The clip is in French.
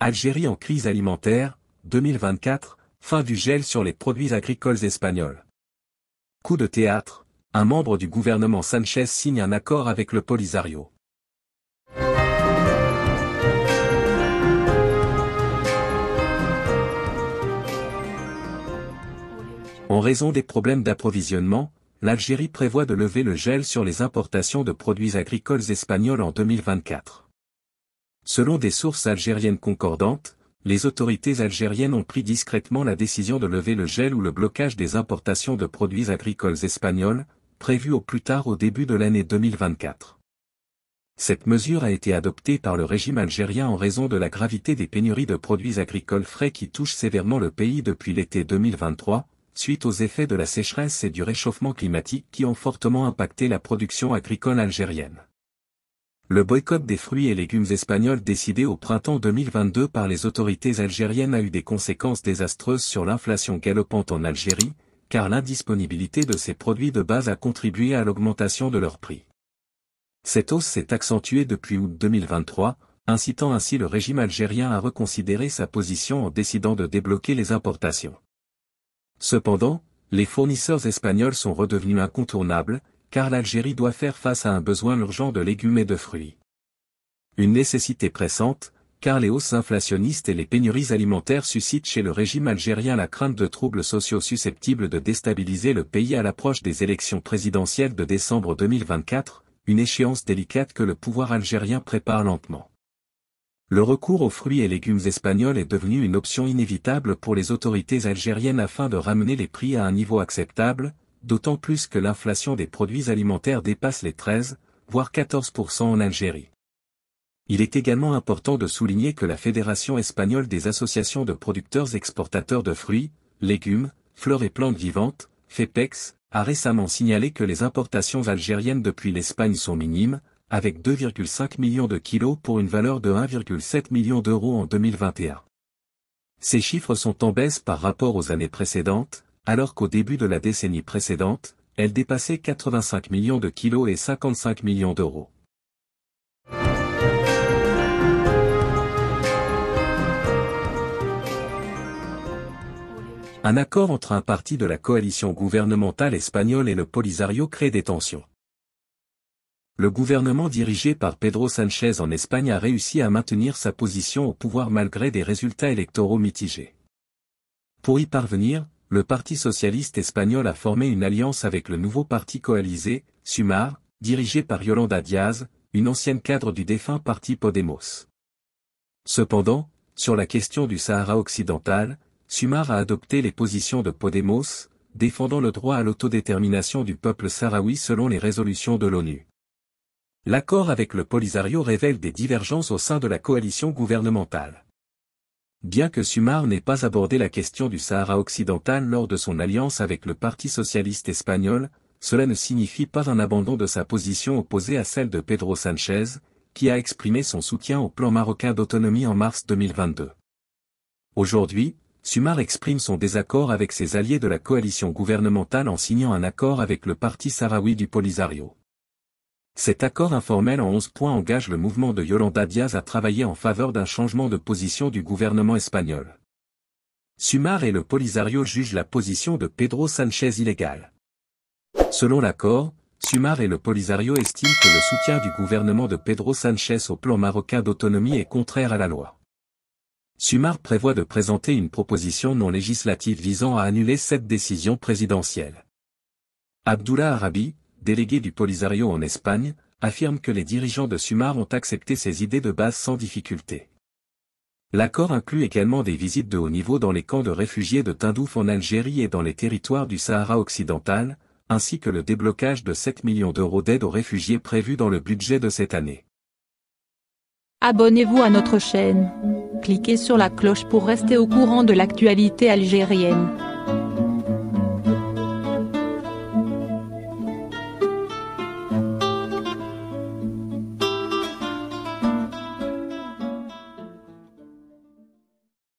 Algérie en crise alimentaire, 2024, fin du gel sur les produits agricoles espagnols. Coup de théâtre, un membre du gouvernement Sanchez signe un accord avec le Polisario. En raison des problèmes d'approvisionnement, l'Algérie prévoit de lever le gel sur les importations de produits agricoles espagnols en 2024. Selon des sources algériennes concordantes, les autorités algériennes ont pris discrètement la décision de lever le gel ou le blocage des importations de produits agricoles espagnols, prévus au plus tard au début de l'année 2024. Cette mesure a été adoptée par le régime algérien en raison de la gravité des pénuries de produits agricoles frais qui touchent sévèrement le pays depuis l'été 2023, suite aux effets de la sécheresse et du réchauffement climatique qui ont fortement impacté la production agricole algérienne le boycott des fruits et légumes espagnols décidé au printemps 2022 par les autorités algériennes a eu des conséquences désastreuses sur l'inflation galopante en Algérie, car l'indisponibilité de ces produits de base a contribué à l'augmentation de leur prix. Cette hausse s'est accentuée depuis août 2023, incitant ainsi le régime algérien à reconsidérer sa position en décidant de débloquer les importations. Cependant, les fournisseurs espagnols sont redevenus incontournables, car l'Algérie doit faire face à un besoin urgent de légumes et de fruits. Une nécessité pressante, car les hausses inflationnistes et les pénuries alimentaires suscitent chez le régime algérien la crainte de troubles sociaux susceptibles de déstabiliser le pays à l'approche des élections présidentielles de décembre 2024, une échéance délicate que le pouvoir algérien prépare lentement. Le recours aux fruits et légumes espagnols est devenu une option inévitable pour les autorités algériennes afin de ramener les prix à un niveau acceptable, d'autant plus que l'inflation des produits alimentaires dépasse les 13, voire 14% en Algérie. Il est également important de souligner que la Fédération espagnole des associations de producteurs exportateurs de fruits, légumes, fleurs et plantes vivantes, FEPEX, a récemment signalé que les importations algériennes depuis l'Espagne sont minimes, avec 2,5 millions de kilos pour une valeur de 1,7 million d'euros en 2021. Ces chiffres sont en baisse par rapport aux années précédentes, alors qu'au début de la décennie précédente, elle dépassait 85 millions de kilos et 55 millions d'euros. Un accord entre un parti de la coalition gouvernementale espagnole et le Polisario crée des tensions. Le gouvernement dirigé par Pedro Sánchez en Espagne a réussi à maintenir sa position au pouvoir malgré des résultats électoraux mitigés. Pour y parvenir, le Parti socialiste espagnol a formé une alliance avec le nouveau parti coalisé, Sumar, dirigé par Yolanda Diaz, une ancienne cadre du défunt parti Podemos. Cependant, sur la question du Sahara occidental, Sumar a adopté les positions de Podemos, défendant le droit à l'autodétermination du peuple sahraoui selon les résolutions de l'ONU. L'accord avec le Polisario révèle des divergences au sein de la coalition gouvernementale. Bien que Sumar n'ait pas abordé la question du Sahara occidental lors de son alliance avec le Parti socialiste espagnol, cela ne signifie pas un abandon de sa position opposée à celle de Pedro Sanchez, qui a exprimé son soutien au plan marocain d'autonomie en mars 2022. Aujourd'hui, Sumar exprime son désaccord avec ses alliés de la coalition gouvernementale en signant un accord avec le parti sahraoui du Polisario. Cet accord informel en 11 points engage le mouvement de Yolanda Diaz à travailler en faveur d'un changement de position du gouvernement espagnol. Sumar et le Polisario jugent la position de Pedro Sanchez illégale. Selon l'accord, Sumar et le Polisario estiment que le soutien du gouvernement de Pedro Sanchez au plan marocain d'autonomie est contraire à la loi. Sumar prévoit de présenter une proposition non législative visant à annuler cette décision présidentielle. Abdullah Arabi, délégué du Polisario en Espagne, affirme que les dirigeants de Sumar ont accepté ces idées de base sans difficulté. L'accord inclut également des visites de haut niveau dans les camps de réfugiés de Tindouf en Algérie et dans les territoires du Sahara occidental, ainsi que le déblocage de 7 millions d'euros d'aide aux réfugiés prévus dans le budget de cette année. Abonnez-vous à notre chaîne. Cliquez sur la cloche pour rester au courant de l'actualité algérienne.